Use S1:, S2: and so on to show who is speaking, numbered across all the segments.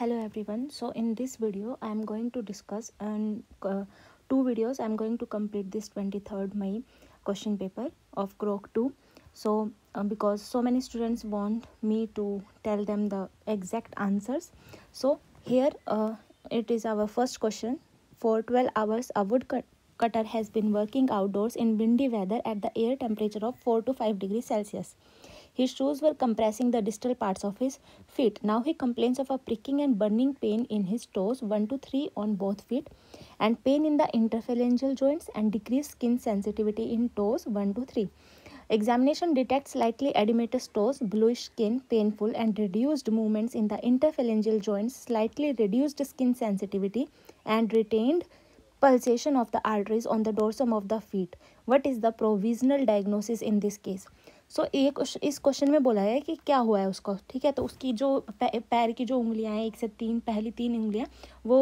S1: hello everyone so in this video i am going to discuss and uh, two videos i am going to complete this 23rd may question paper of Croc 2 so uh, because so many students want me to tell them the exact answers so here uh, it is our first question for 12 hours a wood cutter has been working outdoors in windy weather at the air temperature of 4 to 5 degrees celsius his shoes were compressing the distal parts of his feet. Now he complains of a pricking and burning pain in his toes 1 to 3 on both feet and pain in the interphalangeal joints and decreased skin sensitivity in toes 1 to 3. Examination detects slightly edematous toes, bluish skin, painful and reduced movements in the interphalangeal joints, slightly reduced skin sensitivity and retained pulsation of the arteries on the dorsum of the feet. What is the provisional diagnosis in this case? सो ये इस question में बोला है कि क्या हुआ है उसको ठीक है तो उसकी जो पैर की जो उंगलियां हैं एक से तीन पहली तीन उंगलियां वो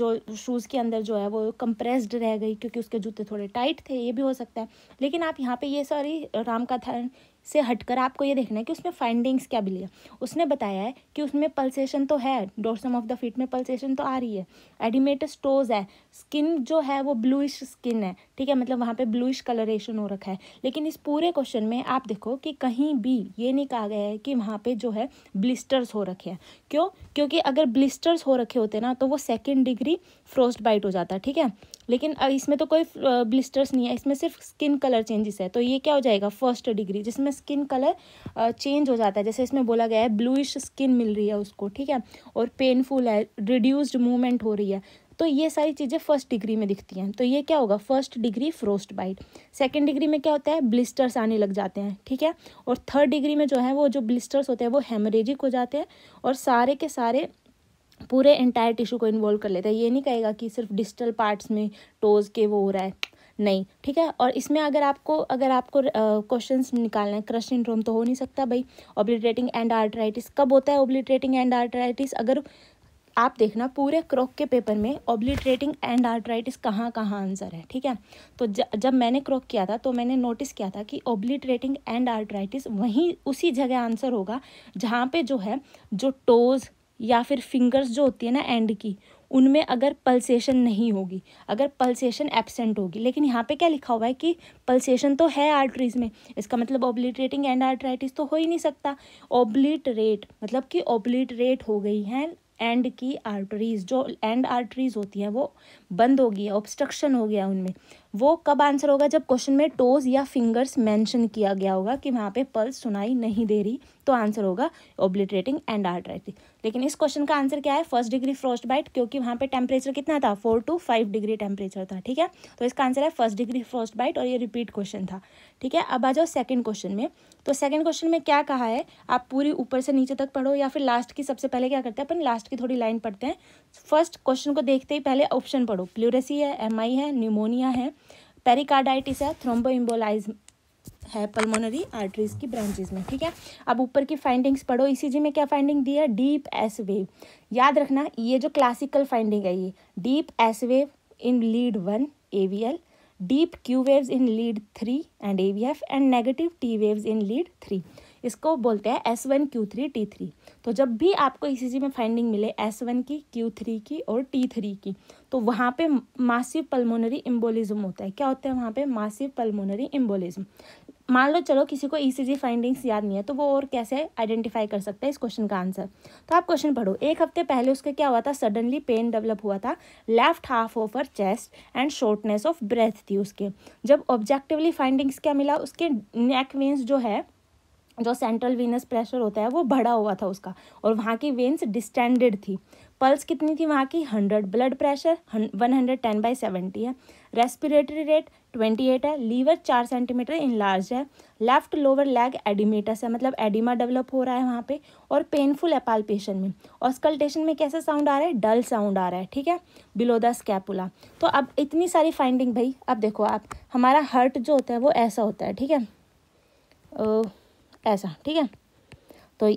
S1: जो शूज़ के अंदर जो है वो कंप्रेस्ड रह गई क्योंकि उसके जूते थोड़े टाइट थे ये भी हो सकता है लेकिन आप यहाँ पे ये सारी राम का कथन से हटकर आपको ये देखना है कि उसमें फाइंडिंग्स क्या मिली है उसने बताया है कि उसमें पल्सेशन तो है डोरसम ऑफ द फीट में पल्सेशन तो आ रही है एडिमेटस टोज है स्किन जो है वो ब्लूइश स्किन है ठीक है मतलब वहाँ पे ब्लूइश कलरेशन हो रखा है लेकिन इस पूरे क्वेश्चन में आप देखो कि कहीं भी ये नहीं कहा गया है कि वहाँ पर जो है ब्लिस्टर्स हो रखे हैं क्यों क्योंकि अगर ब्लिस्टर्स हो रखे होते ना तो वो सेकेंड डिग्री फ्रोस्ट बाइट हो जाता है ठीक है लेकिन इसमें तो कोई ब्लिस्टर्स नहीं है इसमें सिर्फ स्किन कलर चेंजेस है तो ये क्या हो जाएगा फर्स्ट डिग्री जिसमें स्किन कलर चेंज हो जाता है जैसे इसमें बोला गया है ब्लूइश स्किन मिल रही है उसको ठीक है और पेनफुल है रिड्यूस्ड मूवमेंट हो रही है तो ये सारी चीज़ें फर्स्ट डिग्री में दिखती हैं तो ये क्या होगा first degree frostbite second degree में क्या होता है ब्लिस्टर्स आने लग जाते हैं ठीक है और थर्ड डिग्री में जो है वो जो ब्लिस्टर्स होते हैं वो हेमरेजिक हो जाते हैं और सारे के सारे पूरे एंटायर टिश्यू को इन्वॉल्व कर लेता है ये नहीं कहेगा कि सिर्फ डिजिटल पार्ट्स में टोज़ के वो हो रहा है नहीं ठीक है और इसमें अगर आपको अगर आपको क्वेश्चन uh, निकालना है क्रश सिंड्रोम तो हो नहीं सकता भाई ओब्लिट्रेटिंग एंड आर्ट्राइटिस कब होता है ओब्लिट्रेटिंग एंड आर्टराइटिस अगर आप देखना पूरे क्रॉक के पेपर में ऑब्लिट्रेटिंग एंड आर्ट्राइटिस कहाँ कहाँ आंसर है ठीक है तो ज, जब मैंने क्रॉक किया था तो मैंने नोटिस किया था कि ऑब्लिट्रेटिंग एंड आर्ट्राइटिस वहीं उसी जगह आंसर होगा जहाँ पे जो है जो टोज़ या फिर फिंगर्स जो होती है ना एंड की उनमें अगर पल्सेशन नहीं होगी अगर पल्सेशन एबसेंट होगी लेकिन यहाँ पे क्या लिखा हुआ है कि पल्सेशन तो है आर्टरीज में इसका मतलब ओब्लिटरेटिंग एंड आर्टराइटिस तो हो ही नहीं सकता ओब्लिटरेट मतलब कि ओब्लिटरेट हो गई हैं एंड की आर्टरीज जो एंड आर्टरीज होती हैं वो बंद हो गई है ऑब्स्ट्रक्शन हो गया उनमें वो कब आंसर होगा जब क्वेश्चन में टोज या फिंगर्स मेंशन किया गया होगा कि वहाँ पे पल्स सुनाई नहीं दे रही तो आंसर होगा ओब्लिटरेटिंग एंड आर्टराइटिस लेकिन इस क्वेश्चन का आंसर क्या है फर्स्ट डिग्री फ्रोस्ट बाइट क्योंकि वहाँ पे टेम्परेचर कितना था four two five degree temperature था ठीक है तो इसका आंसर है फर्स्ट डिग्री फ्रोस्ट बाइट और ये रिपीट क्वेश्चन था ठीक है अब आ जाओ सेकेंड क्वेश्चन में तो सेकेंड क्वेश्चन में क्या कहा है आप पूरी ऊपर से नीचे तक पढ़ो या फिर लास्ट की सबसे पहले क्या करते हैं अपन लास्ट की थोड़ी लाइन पढ़ते हैं फर्स्ट क्वेश्चन को देखते ही पहले ऑप्शन पढ़ो प्लूरेसी है एम है न्यूमोनिया है पेरिकार्डाइटिस है थ्रोम्बोइम्बोलाइज है पल्मोनरी आर्टरीज की ब्रांचेज में ठीक है अब ऊपर की फाइंडिंग्स पढ़ो ईसीजी e में क्या फाइंडिंग दी है डीप एस वेव याद रखना ये जो क्लासिकल फाइंडिंग है ये deep S wave in lead one aVL deep Q waves in lead three and aVF and negative T waves in lead three इसको बोलते हैं S one Q three T three तो जब भी आपको ई e सी में फाइंडिंग मिले एस वन की क्यू थ्री की और टी थ्री की तो वहाँ पे मासिव पल्मोनरी एम्बोलिज्म होता है क्या होता है वहाँ पे मासिव पल्मोनरी एम्बोलिज्म मान लो चलो किसी को जी e फाइंडिंग्स याद नहीं है तो वो और कैसे आइडेंटिफाई कर सकता है इस क्वेश्चन का आंसर तो आप क्वेश्चन पढ़ो एक हफ्ते पहले उसका क्या हुआ था सडनली पेन डेवलप हुआ था left half of her chest and shortness of breath थी उसके जब ऑब्जेक्टिवली फाइंडिंग्स क्या मिला उसके नेक वेंस जो है जो सेंट्रल वीनस प्रेशर होता है वो बढ़ा हुआ था उसका और वहाँ की वेन्स डिस्टेंडेड थी पल्स कितनी थी वहाँ की hundred blood pressure one hundred ten by seventy है रेस्पिरेटरी रेट ट्वेंटी एट है लीवर चार सेंटीमीटर इन लार्ज है लेफ्ट लोअर लेग एडिमेटस है मतलब एडिमा डेवलप हो रहा है वहाँ पे और पेनफुल एपालपेशन में ऑस्कल्टेशन में कैसा साउंड आ रहा है डल साउंड आ रहा है ठीक है बिलो द स्कैपुला तो अब इतनी सारी फाइंडिंग भाई अब देखो आप हमारा हर्ट जो होता है वो ऐसा होता है ठीक है ऐसा ठीक है तो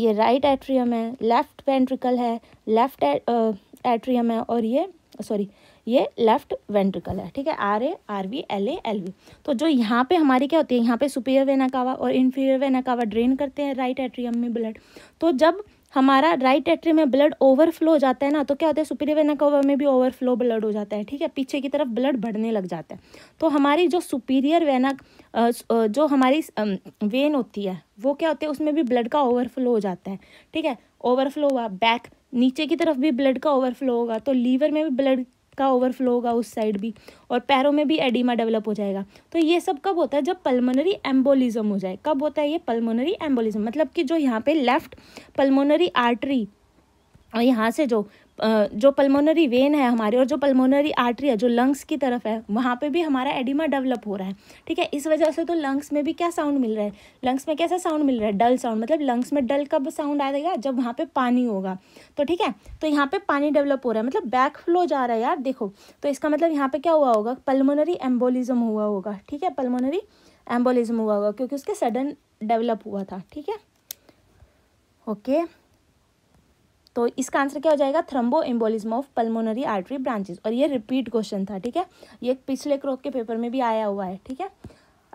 S1: ये राइट एट्रियम है लेफ्ट वेंट्रिकल है लेफ्ट एट्रियम है और ये सॉरी ये लेफ्ट वेंट्रिकल है ठीक है R A R V L A L V तो जो यहाँ पे हमारी क्या होती है यहाँ पे सुपीरियर वेनाकावा और इन्फीरियर वेनाकावा ड्रेन करते हैं राइट एट्रियम में ब्लड तो जब हमारा राइट एट्री में ब्लड ओवरफ्लो हो जाता है ना तो क्या होता है सुपीरियर वेना कवर में भी ओवरफ्लो ब्लड हो जाता है ठीक है पीछे की तरफ ब्लड बढ़ने लग जाता है तो हमारी जो सुपीरियर वेना जो हमारी वेन होती है वो क्या होती है उसमें भी ब्लड का ओवरफ्लो हो जाता है ठीक है ओवरफ्लो हुआ बैक नीचे की तरफ भी ब्लड का ओवरफ्लो होगा तो लीवर में भी ब्लड का ओवरफ्लो होगा उस साइड भी और पैरों में भी एडिमा डेवलप हो जाएगा तो ये सब कब होता है जब पल्मोनरी एम्बोलिज्म हो जाए कब होता है ये पल्मोनरी एम्बोलिज्म मतलब कि जो यहाँ पे लेफ्ट पल्मोनरी आर्टरी और यहाँ से जो जो पल्मोनरी वेन है हमारे और जो पल्मोनरी आर्टरी है जो लंग्स की तरफ है वहाँ पे भी हमारा एडिमा डेवलप हो रहा है ठीक है इस वजह से तो लंग्स में भी क्या साउंड मिल रहा है लंग्स में कैसा साउंड मिल रहा है डल साउंड मतलब लंग्स में डल कब साउंड आएगा जब वहाँ पर पानी होगा तो ठीक है तो यहाँ पर पानी डेवलप हो रहा है मतलब बैक फ्लो जा रहा है यार देखो तो इसका मतलब यहाँ पर क्या हुआ होगा पलमोनरी एम्बोलिज्म हुआ होगा ठीक है पलमोनरी एम्बोलिज्म हुआ होगा क्योंकि उसके सडन डेवलप हुआ था ठीक है ओके okay. तो इसका आंसर क्या हो जाएगा thromboembolism of pulmonary artery branches और ये रिपीट क्वेश्चन था ठीक है ये पिछले क्रोक के पेपर में भी आया हुआ है ठीक है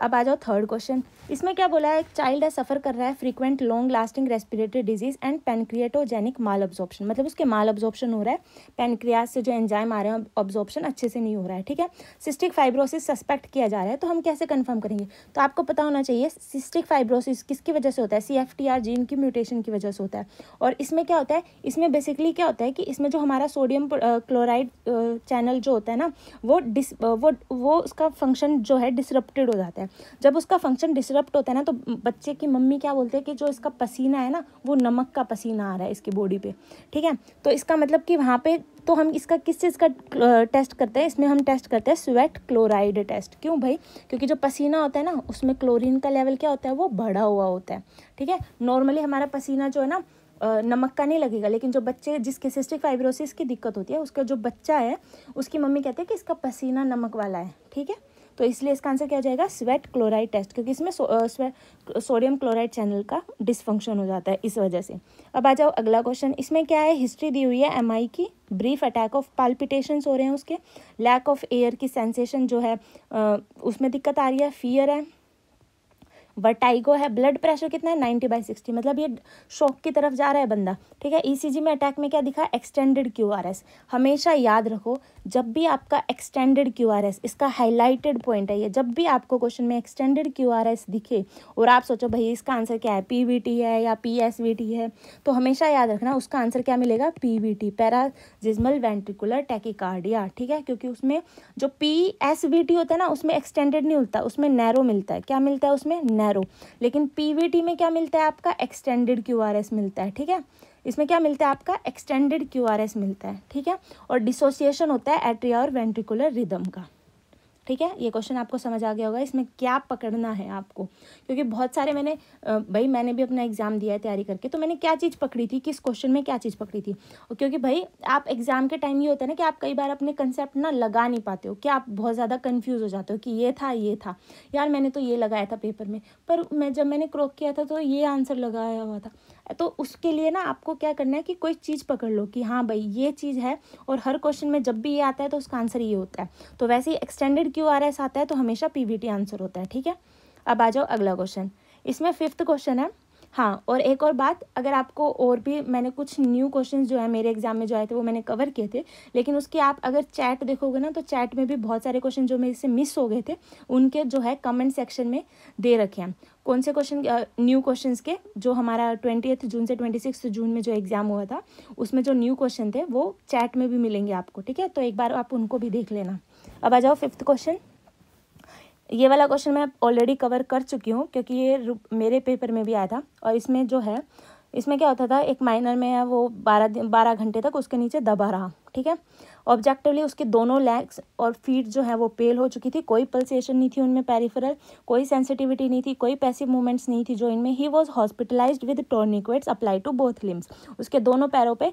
S1: अब आ जाओ थर्ड क्वेश्चन इसमें क्या बोला है एक चाइल्ड है सफ़र कर रहा है frequent long lasting respiratory disease and pancreatogenic malabsorption मतलब उसके माल ऑब्जॉर्प्शन हो रहा है पेनक्रियाज से जो एंजाइम आ रहे हैं ऑब्जॉर्प्शन अच्छे से नहीं हो रहा है ठीक है सिस्टिक फाइब्रोसिस सस्पेक्ट किया जा रहा है तो हम कैसे कन्फर्म करेंगे तो आपको पता होना चाहिए सिस्टिक फाइब्रोसिस किसकी वजह से होता है C F T R gene की म्यूटेशन की वजह से होता है और इसमें क्या होता है इसमें बेसिकली क्या होता है कि इसमें जो हमारा सोडियम क्लोराइड चैनल जो होता है ना वो डिस वो वो उसका फंक्शन जो है डिसरप्टेड हो जाता है है जब उसका फंक्शन डिसरप्ट होता है ना तो बच्चे की मम्मी क्या बोलते हैं कि जो इसका पसीना है ना वो नमक का पसीना आ रहा है इसकी बॉडी पे ठीक है तो इसका मतलब कि वहाँ पे तो हम इसका किस चीज़ का टेस्ट करते हैं इसमें हम टेस्ट करते हैं स्वेट क्लोराइड टेस्ट क्यों भाई क्योंकि जो पसीना होता है ना उसमें क्लोरीन का लेवल क्या होता है वो बढ़ा हुआ होता है ठीक है नॉर्मली हमारा पसीना जो है ना नमक का नहीं लगेगा लेकिन जो बच्चे जिसके सिस्टिक फाइब्रोसिस की दिक्कत होती है उसका जो बच्चा है उसकी मम्मी कहती है कि इसका पसीना नमक वाला है ठीक है तो इसलिए इसका आंसर क्या जाएगा स्वेट क्लोराइड टेस्ट क्योंकि इसमें सोडियम क्लोराइड चैनल का डिसफंक्शन हो जाता है इस वजह से अब आ जाओ अगला क्वेश्चन इसमें क्या है हिस्ट्री दी हुई है एम की ब्रीफ अटैक ऑफ पाल्पिटेशन हो रहे हैं उसके लैक ऑफ एयर की सेंसेशन जो है उसमें दिक्कत आ रही है फियर है वर्टाइगो है ब्लड प्रेशर कितना है नाइन्टी बाई सिक्सटी मतलब ये शॉक की तरफ जा रहा है बंदा ठीक है ईसीजी e में अटैक में क्या दिखा एक्सटेंडेड क्यूआरएस हमेशा याद रखो जब भी आपका एक्सटेंडेड क्यूआरएस इसका हाईलाइटेड पॉइंट है ये जब भी आपको क्वेश्चन में एक्सटेंडेड क्यूआरएस दिखे और आप सोचो भाई इसका आंसर क्या है टी है या टी है तो हमेशा याद रखना उसका आंसर क्या मिलेगा P V T paroxysmal ventricular tachycardia ठीक है क्योंकि उसमें जो पी होता है ना उसमें एक्सटेंडेड नहीं होता उसमें नैरो मिलता है क्या मिलता है उसमें नैरो लेकिन पीवीटी में क्या मिलता है आपका एक्सटेंडेड क्यू मिलता है ठीक है इसमें क्या मिलता है आपका एक्सटेंडेड क्यू मिलता है ठीक है और डिसोसिएशन होता है एट्रिया और वेंट्रिकुलर रिदम का ठीक है ये क्वेश्चन आपको समझ आ गया होगा इसमें क्या पकड़ना है आपको क्योंकि बहुत सारे मैंने भाई मैंने भी अपना एग्ज़ाम दिया है तैयारी करके तो मैंने क्या चीज़ पकड़ी थी किस क्वेश्चन में क्या चीज़ पकड़ी थी और क्योंकि भाई आप एग्ज़ाम के टाइम ये होता है ना कि आप कई बार अपने कंसेप्ट ना लगा नहीं पाते हो कि आप बहुत ज़्यादा कन्फ्यूज़ हो जाते हो कि ये था ये था यार मैंने तो ये लगाया था पेपर में पर मैं जब मैंने क्रॉक किया था तो ये आंसर लगाया हुआ था तो उसके लिए ना आपको क्या करना है कि कोई चीज़ पकड़ लो कि हाँ भाई ये चीज़ है और हर क्वेश्चन में जब भी ये आता है तो उसका आंसर ये होता है तो वैसे ही एक्सटेंडेड क्यू आर एस आता है तो हमेशा पी आंसर होता है ठीक है अब आ जाओ अगला क्वेश्चन इसमें फिफ्थ क्वेश्चन है हाँ और एक और बात अगर आपको और भी मैंने कुछ न्यू क्वेश्चन जो है मेरे एग्जाम में जो आए थे वो मैंने कवर किए थे लेकिन उसके आप अगर चैट देखोगे ना तो चैट में भी बहुत सारे क्वेश्चन जो मेरे से मिस हो गए थे उनके जो है कमेंट सेक्शन में दे रखे हैं कौन से क्वेश्चन न्यू क्वेश्चंस के जो हमारा ट्वेंटी जून से ट्वेंटी सिक्स जून में जो एग्ज़ाम हुआ था उसमें जो न्यू क्वेश्चन थे वो चैट में भी मिलेंगे आपको ठीक है तो एक बार आप उनको भी देख लेना अब आ जाओ फिफ्थ क्वेश्चन ये वाला क्वेश्चन मैं ऑलरेडी कवर कर चुकी हूँ क्योंकि ये मेरे पेपर में भी आया था और इसमें जो है इसमें क्या होता था एक माइनर में वो बारह दिन बारह घंटे तक उसके नीचे दबा रहा ठीक है ऑब्जेक्टिवली उसके दोनों लेग्स और फीट जो है वो पेल हो चुकी थी कोई पल्सेशन नहीं थी उनमें पेरिफेरल कोई सेंसिटिविटी नहीं थी कोई पैसिव मूवमेंट्स नहीं थी जो इनमें ही was hospitalised with tourniquets applied to both limbs उसके दोनों पैरों पे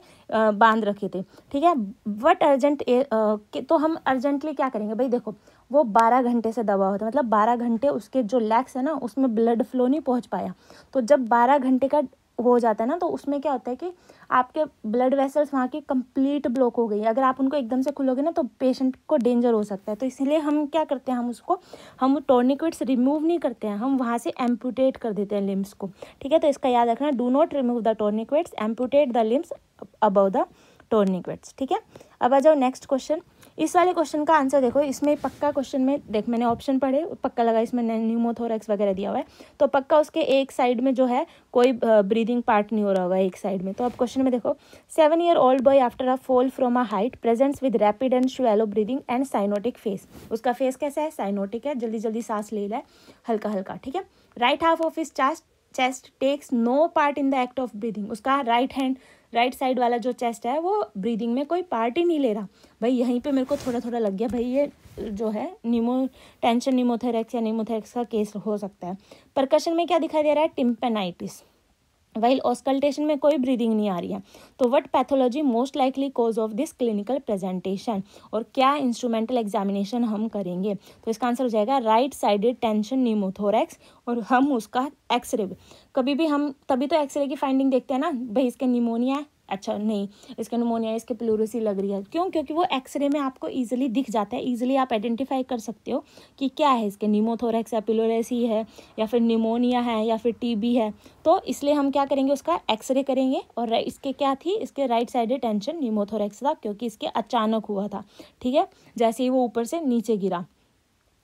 S1: बांध रखे थे ठीक है वट अर्जेंट तो हम अर्जेंटली क्या करेंगे भाई देखो वो बारह घंटे से दबा होता मतलब बारह घंटे उसके जो लेग्स है ना उसमें ब्लड फ्लो नहीं पहुँच पाया तो जब बारह घंटे का हो जाता है ना तो उसमें क्या होता है कि आपके ब्लड वेसल्स वहाँ की कंप्लीट ब्लॉक हो गई है अगर आप उनको एकदम से खुलोगे ना तो पेशेंट को डेंजर हो सकता है तो इसलिए हम क्या करते हैं हम उसको हम टोर्निक्विट्स रिमूव नहीं करते हैं हम वहाँ से एम्पूटेट कर देते हैं लिम्स को ठीक है तो इसका याद रखना do not remove the tourniquets amputate the limbs above the tourniquets ठीक है अब आ जाओ नेक्स्ट क्वेश्चन इस वाले क्वेश्चन का आंसर देखो इसमें पक्का क्वेश्चन में देख मैंने ऑप्शन पढ़े पक्का लगा इसमें न्यूमोथोरक्स वगैरह दिया हुआ है तो पक्का उसके एक साइड में जो है कोई ब्रीदिंग पार्ट नहीं हो रहा होगा एक साइड में तो अब क्वेश्चन में देखो seven year old boy after a fall from a height presents with rapid and shallow breathing and cyanotic face उसका फेस कैसा है साइनोटिक है जल्दी जल्दी सांस ले लाए हल्का हल्का ठीक है right half of his chest chest takes no part in the act of breathing उसका राइट हैंड राइट साइड वाला जो चेस्ट है वो ब्रीदिंग में कोई पार्ट ही नहीं ले रहा भाई यहीं पे मेरे को थोड़ा थोड़ा लग गया भाई ये जो है निमो टेंशन निमोथेरेक्स या निमोथेरेक्स का केस हो सकता है प्रकर्शन में क्या दिखाई दे रहा है टिम्पेनाइटिस वाइल ऑस्कल्टेशन में कोई ब्रीदिंग नहीं आ रही है तो what pathology most likely cause of this clinical presentation और क्या इंस्ट्रूमेंटल एग्जामिनेशन हम करेंगे तो इसका आंसर हो जाएगा राइट साइडेड टेंशन न्यूमोथोरैक्स और हम उसका एक्सरे कभी भी हम तभी तो एक्सरे की फाइंडिंग देखते हैं ना भाई इसके निमोनिया है अच्छा नहीं इसके निमोनिया इसके प्लूरोसी लग रही है क्यों क्योंकि वो एक्सरे में आपको ईजिली दिख जाता है ईजिली आप आइडेंटिफाई कर सकते हो कि क्या है इसके निमोथोरेक्स या प्लोरेसी है या फिर निमोनिया है या फिर टीबी है तो इसलिए हम क्या करेंगे उसका एक्सरे करेंगे और इसके क्या थी इसके राइट साइड टेंशन निमोथोरेक्स था क्योंकि इसके अचानक हुआ था ठीक है जैसे ही वो ऊपर से नीचे गिरा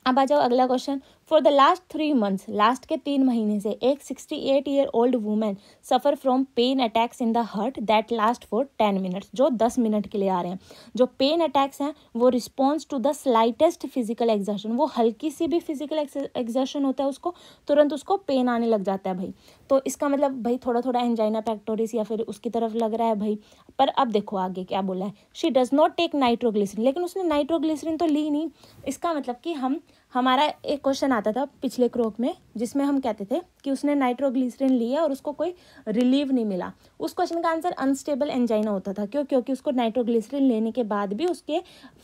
S1: अब आ जाओ अगला question for the last three months last के तीन महीने से एक sixty eight year old women suffer from pain attacks in the heart that last for ten minutes जो दस मिनट के लिए आ रहे हैं जो पेन अटैक्स हैं वो response to the slightest physical exertion वो हल्की सी भी फिजिकल एग्जर्शन होता है उसको तुरंत उसको पेन आने लग जाता है भाई तो इसका मतलब भाई थोड़ा थोड़ा एंजाइना पैक्टोरिस या फिर उसकी तरफ लग रहा है भाई पर अब देखो आगे क्या बोला है she does not take nitroglycerine लेकिन उसने नाइट्रोग्लिसरीन तो ली नहीं इसका मतलब कि हम हमारा एक क्वेश्चन आता था पिछले क्रोक में जिसमें हम कहते थे कि उसने नाइट्रोग्लिसरीन लिया और उसको कोई रिलीव नहीं मिला उस क्वेश्चन का आंसर अनस्टेबल एंजाइना होता था क्यों क्योंकि उसको नाइट्रोग्लिसरीन लेने के बाद भी उसके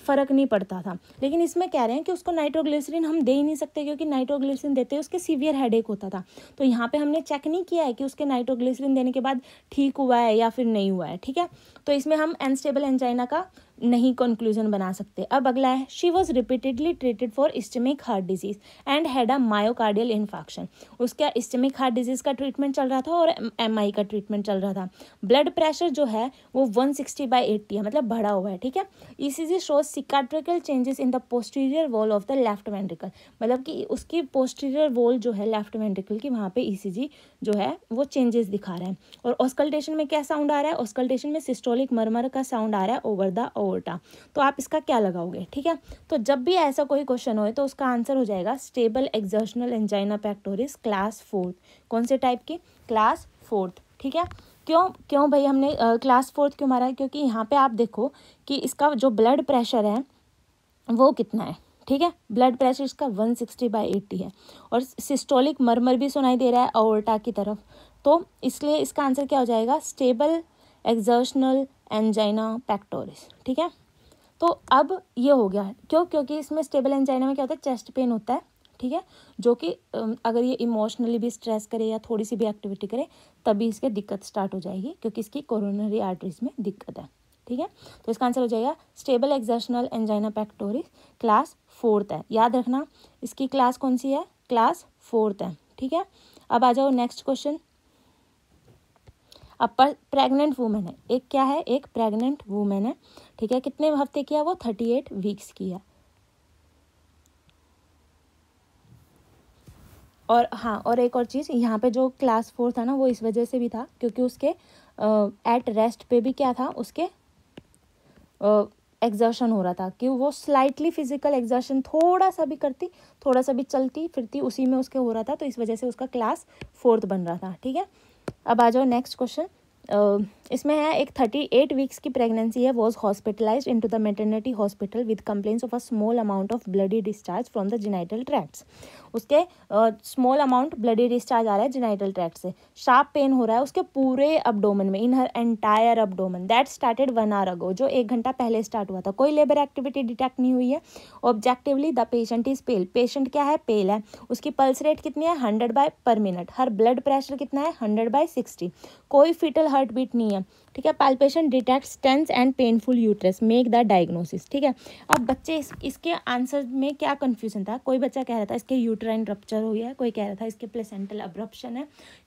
S1: फ़र्क नहीं पड़ता था लेकिन इसमें कह रहे हैं कि उसको नाइट्रोग्लिसरीन हम दे ही नहीं सकते क्योंकि नाइट्रोग्लिसरीन देते उसके सीवियर हेड होता था तो यहाँ पर हमने चेक नहीं किया है कि उसके नाइट्रोग्लिसरीन देने के बाद ठीक हुआ है या फिर नहीं हुआ है ठीक है तो इसमें हम अनस्टेबल एंजाइना का नहीं कंक्लूजन बना सकते अब अगला है she was repeatedly treated for ischaemic heart disease and had a myocardial infection उसका सिस्टमिक हार्ट डिजीज़ का ट्रीटमेंट चल रहा था और एम का ट्रीटमेंट चल रहा था ब्लड प्रेशर जो है वो 160 सिक्सटी बाई एट्टी है मतलब बढ़ा हुआ है ठीक है E C G shows cicatricial changes in the posterior wall of the left ventricle मतलब कि उसकी पोस्टीरियर वॉल जो है लेफ्ट वेंट्रिकल की वहाँ पे ई e जो है वो चेंजेस दिखा रहा है और ऑस्कल्टेशन में क्या साउंड आ रहा है ऑस्कल्टेशन में सिस्टोलिक मरमर का साउंड आ रहा है ओवर द ओवरटा तो आप इसका क्या लगाओगे ठीक है तो जब भी ऐसा कोई क्वेश्चन हो तो उसका आंसर हो जाएगा stable exertional angina pectoris class fourth कौन से टाइप की क्लास फोर्थ ठीक है क्यों क्यों भाई हमने क्लास फोर्थ क्यों मारा है क्योंकि यहाँ पे आप देखो कि इसका जो ब्लड प्रेशर है वो कितना है ठीक है ब्लड प्रेशर इसका 160 सिक्सटी बाई एट्टी है और सिस्टोलिक मरमर भी सुनाई दे रहा है ओल्टा की तरफ तो इसलिए इसका आंसर क्या हो जाएगा स्टेबल एक्जर्शनल एंजाइना पैक्टोरिस ठीक है तो अब ये हो गया क्यों क्योंकि इसमें स्टेबल एंजाइना में क्या होता है चेस्ट पेन होता है ठीक है जो कि अगर ये इमोशनली भी स्ट्रेस करे या थोड़ी सी भी एक्टिविटी करे तभी इसके दिक्कत स्टार्ट हो जाएगी क्योंकि इसकी कोरोनरी आर्टरीज में दिक्कत है ठीक है तो इसका आंसर हो जाएगा stable exertional angina pectoris class fourth है याद रखना इसकी क्लास कौन सी है क्लास फोर्थ है ठीक है अब आ जाओ नेक्स्ट क्वेश्चन अब पर प्रेगनेंट वूमेन है एक क्या है एक प्रेगनेंट वूमेन है ठीक है कितने हफ्ते की है वो थर्टी एट वीक्स की है और हाँ और एक और चीज़ यहाँ पे जो क्लास फोर था ना वो इस वजह से भी था क्योंकि उसके एट रेस्ट पे भी क्या था उसके एग्जर्शन हो रहा था कि वो स्लाइटली फिजिकल एग्जर्शन थोड़ा सा भी करती थोड़ा सा भी चलती फिरती उसी में उसके हो रहा था तो इस वजह से उसका क्लास फोर्थ बन रहा था ठीक है अब आ जाओ नेक्स्ट क्वेश्चन इसमें है एक थर्टी एट वीक्स की प्रेगनेंसी है was hospitalised in to the maternity hospital with complaints of a small amount of bloody discharge from the genital tracts उसके स्मॉल अमाउंट ब्लडी डिस्चार्ज आ रहा है जिनाइटल ट्रैक्ट से शार्प पेन हो रहा है उसके पूरे अपडोमन में in her entire abdomen that started one hour ago जो एक घंटा पहले स्टार्ट हुआ था कोई लेबर एक्टिविटी डिटेक्ट नहीं हुई है objectively the patient is pale patient क्या है पेल है उसकी पल्स रेट कितनी है hundred by per minute her blood pressure कितना है हंड्रेड बाय सिक्सटी कोई फिटल हार्ट बीट नहीं है ठीक है palpation detects tense and painful uterus make the diagnosis ठीक है अब बच्चे इस, इसके आंसर में क्या कन्फ्यूजन था कोई बच्चा कह रहा था इसके यूट्राइन रप्चर हुई है कोई कह रहा था इसके प्लेसेंटल अब्रप्शन है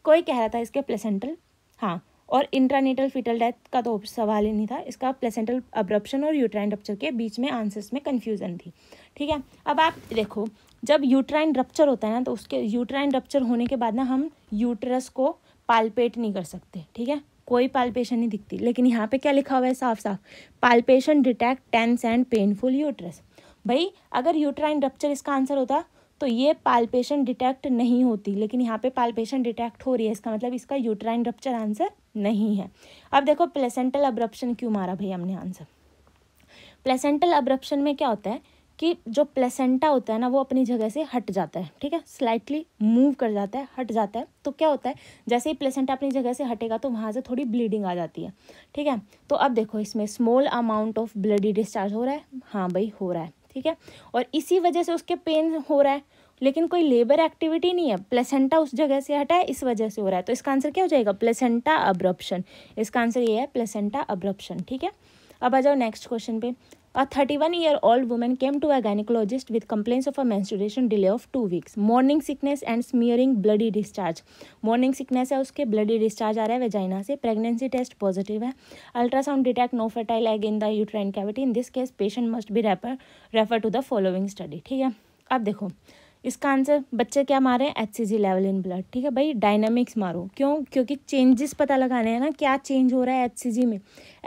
S1: कोई कह रहा था इसके प्लेसेंटल हाँ और इंट्रानेटल फिटल डेथ का तो सवाल ही नहीं था इसका प्लेसेंटल अब्रप्शन और यूट्राइन रप्चर के बीच में आंसर्स में कन्फ्यूज़न थी ठीक है अब आप देखो जब यूट्राइन रप्चर होता है ना तो उसके यूट्राइन रप्चर होने के बाद ना हम यूट्रस को पालपेट नहीं कर सकते ठीक है कोई पाल्पेशन नहीं दिखती लेकिन यहाँ पे क्या लिखा हुआ है साफ साफ palpation detect tense and painful uterus भाई अगर यूट्राइन रप्चर इसका आंसर होता तो ये पाल्पेशन डिटेक्ट नहीं होती लेकिन यहाँ पे पाल्पेशन डिटेक्ट हो रही है इसका मतलब इसका यूट्राइन रप्चर आंसर नहीं है अब देखो प्लेसेंटल अब्रप्शन क्यों मारा भाई हमने आंसर प्लेसेंटल अब्रप्शन में क्या होता है कि जो प्लेसेंटा होता है ना वो अपनी जगह से हट जाता है ठीक है स्लाइटली मूव कर जाता है हट जाता है तो क्या होता है जैसे ही प्लेसेंटा अपनी जगह से हटेगा तो वहाँ से थोड़ी ब्लीडिंग आ जाती है ठीक है तो अब देखो इसमें small amount of bloody discharge हो रहा है हाँ भाई हो रहा है ठीक है और इसी वजह से उसके पेन हो रहा है लेकिन कोई लेबर एक्टिविटी नहीं है प्लेसेंटा उस जगह से हटा है इस वजह से हो रहा है तो इसका आंसर क्या हो जाएगा प्लेसेंटा अब्रप्शन इसका आंसर ये है प्लेसेंटा अब्रप्शन ठीक है अब आ जाओ नेक्स्ट क्वेश्चन पे thirty one year old women came to a gynecologist with complaints of a menstruation delay of two weeks morning sickness and smearing bloody discharge morning sickness है उसके ब्लडी डिस्चार्ज आ रहा है वेजाइना से pregnancy test positive है ultrasound detect no fertile egg in the uterine cavity in this case patient must be refer refer to the following study ठीक है अब देखो इसका आंसर बच्चे क्या मारे हैं एच लेवल इन ब्लड ठीक है भाई डायनामिक्स मारो क्यों क्योंकि चेंजेस पता लगाने हैं ना क्या चेंज हो रहा है एच सी जी में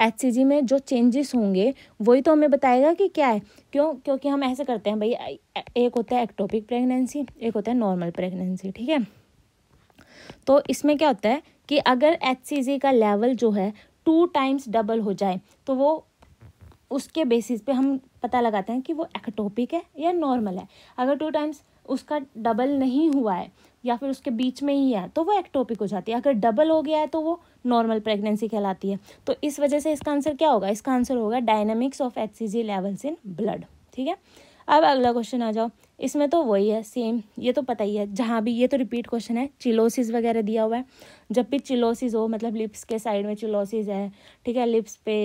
S1: एच सी जी में जो चेंजेस होंगे वही तो हमें बताएगा कि क्या है क्यों क्योंकि हम ऐसे करते हैं भाई एक होता है एक्टोपिक प्रेगनेंसी एक होता है नॉर्मल प्रेगनेंसी ठीक है तो इसमें क्या होता है कि अगर एच सी जी का लेवल जो है टू टाइम्स डबल हो जाए तो वो उसके बेसिस पे हम पता लगाते हैं कि वो एक्टोपिक है या नॉर्मल है अगर टू टाइम्स उसका डबल नहीं हुआ है या फिर उसके बीच में ही है तो वो एक्टोपिक हो जाती है अगर डबल हो गया है तो वो नॉर्मल प्रेगनेंसी कहलाती है तो इस वजह से इसका आंसर क्या होगा इसका आंसर होगा dynamics of H levels in blood ठीक है अब अगला क्वेश्चन आ जाओ इसमें तो वही है सेम ये तो पता ही है जहाँ भी ये तो रिपीट क्वेश्चन है चिलोसिस वगैरह दिया हुआ है जब भी चिलोसिस हो मतलब लिप्स के साइड में चिलोसिस है ठीक है लिप्स पे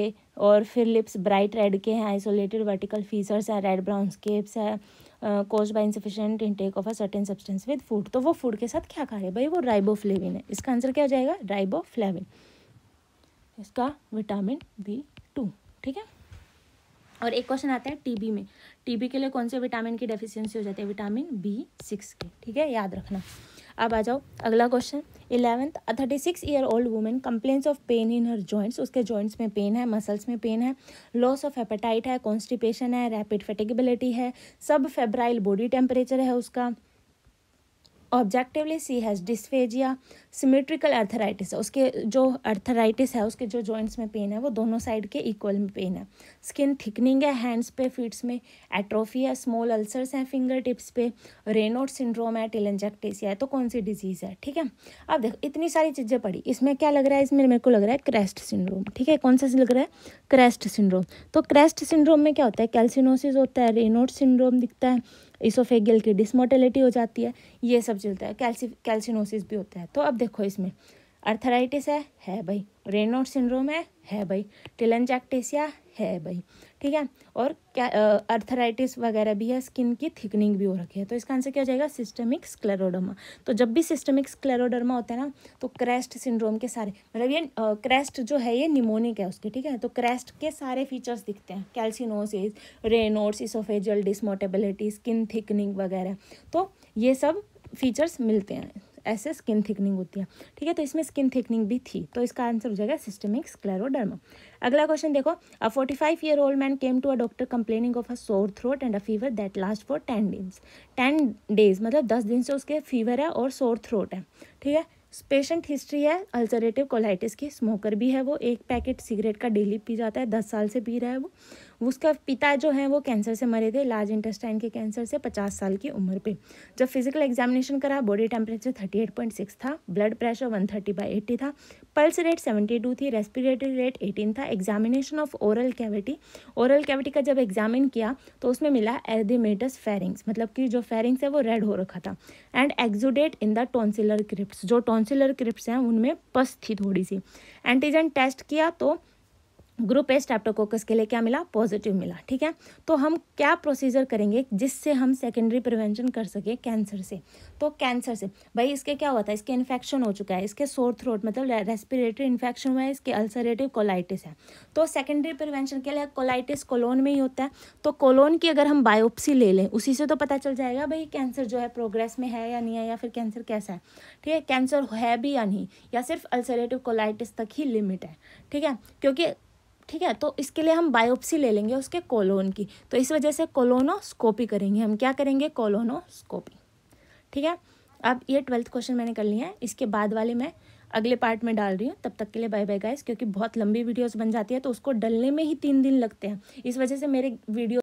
S1: और फिर लिप्स ब्राइट रेड के हैं आइसोलेटेड वर्टिकल फीसर्स हैं रेड ब्राउन स्केप्स है cause by insufficient intake of a certain substance with food तो वो फूड के साथ क्या खा रहे हैं भाई वो राइबोफ्लेविन है इसका आंसर क्या हो जाएगा राइबोफ्लेविन इसका विटामिन बी टू ठीक है और एक क्वेश्चन आता है टीबी में टीबी के लिए कौन से विटामिन की डेफिशिएंसी हो जाती है विटामिन बी सिक्स की ठीक है याद रखना अब आ जाओ अगला question eleventh thirty six year old women complains of pain in her joints उसके जॉइंट्स में पेन है मसल्स में पेन है लॉस ऑफ हेपेटाइट है कॉन्स्टिपेशन है रैपिड फेटिकबिलिटी है सब फेब्राइल बॉडी टेम्परेचर है उसका objectively she has dysphagia symmetrical arthritis है उसके जो अर्थराइटिस है उसके जो जॉइंट्स में पेन है वो दोनों साइड के इक्वल में पेन है स्किन थिकनिंग है हैंड्स पे फीट्स में एट्रोफी है स्मॉल अल्सर्स हैं फिंगर टिप्स पे रेनोट सिंड्रोम है टेलेंजेक्टेसिया है तो कौन सी डिजीज़ है ठीक है अब देखो इतनी सारी चीज़ें पड़ी इसमें क्या लग रहा है इसमें मेरे को लग रहा है क्रेस्ट सिंड्रोम ठीक है कौन सा लग रहा है क्रेस्ट सिंड्रोम तो क्रेस्ट सिंड्रोम में क्या होता है कैल्सिनोसिस होता है रेनोट सिंड्रोम दिखता है इसोफेगियल की डिसमोटेलिटी हो जाती है ये सब चलता है कैल्सि कैल्सिनोसिस भी होता है तो अब देखो इसमें अर्थराइटिस है है भाई रेनोट सिंड्रोम है है भाई टिलनजैक्टेसिया है भाई ठीक है और क्या अर्थराइटिस वगैरह भी है स्किन की थिकनिंग भी हो रखी है तो इसका आंसर क्या हो जाएगा सिस्टमिक स्क्लेरोडर्मा तो जब भी सिस्टमिक स्क्लेरोडर्मा होता है ना तो क्रेस्ट सिंड्रोम के सारे मतलब ये क्रेस्ट जो है ये निमोनिक है उसके ठीक है तो क्रेस्ट के सारे फीचर्स दिखते हैं calcinosis Raynaud's oesophageal dysmotility skin thickening वगैरह तो ये सब फीचर्स मिलते हैं ऐसे स्किन थिकनिंग होती है ठीक है तो इसमें स्किन थिकनिंग भी थी तो इसका आंसर हो जाएगा सिस्टमिक स्क्लेरोडर्मा अगला क्वेश्चन देखो a forty five year old man came to a doctor complaining of a sore throat and a fever that last for ten days ten days मतलब दस दिन से उसके फीवर है और सोर थ्रोट है ठीक है पेशेंट हिस्ट्री है अल्सरेटिव कोलाइटिस की स्मोकर भी है वो एक पैकेट सिगरेट का डेली पी जाता है दस साल से पी रहा है वो उसका पिता जो है वो कैंसर से मरे थे लार्ज इंटेस्टाइन के कैंसर से पचास साल की उम्र पे जब फिजिकल एग्जामिनेशन करा body temperature thirty eight point six था blood pressure one thirty by eighty था पल्स रेट सेवेंटी टू थी रेस्पिरेटरी रेट एटीन था examination of oral cavity oral cavity का जब एग्जामिन किया तो उसमें मिला एर्दीमेटस फेरिंग्स मतलब कि जो फेरिंग्स है वो रेड हो रखा था and exudate in the tonsillar crypt जो टॉन्स टॉन्सिलर क्रिप्स हैं उनमें पस थी थोड़ी सी एंटीजन टेस्ट किया तो ग्रुप ए स्ट्रेप्टोकोकस के लिए क्या मिला पॉजिटिव मिला ठीक है तो हम क्या प्रोसीजर करेंगे जिससे हम सेकेंडरी प्रिवेंशन कर सके कैंसर से तो कैंसर से भाई इसके क्या हुआ था इसके इन्फेक्शन हो चुका है इसके सोर थ्रोट मतलब रेस्पिरेटरी इन्फेक्शन हुआ है इसके अल्सरेटिव कोलाइटिस है तो सेकेंडरी प्रिवेंशन के लिए कोलाइटिस कोलोन में ही होता है तो कोलोन की अगर हम बायोप्सी ले लें उसी से तो पता चल जाएगा भाई कैंसर जो है प्रोग्रेस में है या नहीं है या फिर कैंसर कैसा है ठीक है कैंसर है भी या नहीं या सिर्फ अल्सरेटिव कोलाइटिस तक ही लिमिट है ठीक है क्योंकि ठीक है तो इसके लिए हम बायोप्सी ले लेंगे उसके कोलोन की तो इस वजह से कोलोनोस्कोपी करेंगे हम क्या करेंगे कोलोनोस्कोपी ठीक है अब ये ट्वेल्थ क्वेश्चन मैंने कर लिया है इसके बाद वाले मैं अगले पार्ट में डाल रही हूँ तब तक के लिए बाय बाय गाइस क्योंकि बहुत लंबी वीडियोस बन जाती है तो उसको डलने में ही तीन दिन लगते हैं इस वजह से मेरे वीडियो